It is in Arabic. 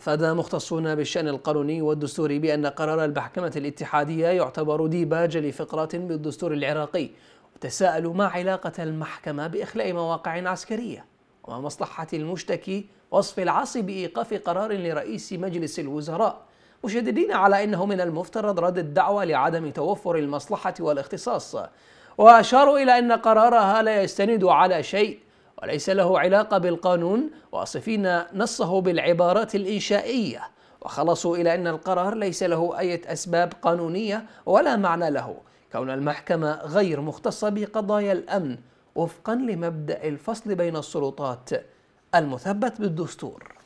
أفاد مختصون بالشأن القانوني والدستوري بأن قرار المحكمة الاتحادية يعتبر ديباج لفقرات بالدستور العراقي وتساءلوا ما علاقة المحكمة بإخلاء مواقع عسكرية وما مصلحة المشتكي وصف العاصي بإيقاف قرار لرئيس مجلس الوزراء مشددين على أنه من المفترض رد الدعوة لعدم توفر المصلحة والاختصاص وأشاروا إلى أن قرارها لا يستند على شيء وليس له علاقة بالقانون واصفين نصه بالعبارات الإنشائية وخلصوا إلى أن القرار ليس له أي أسباب قانونية ولا معنى له كون المحكمة غير مختصة بقضايا الأمن وفقا لمبدأ الفصل بين السلطات المثبت بالدستور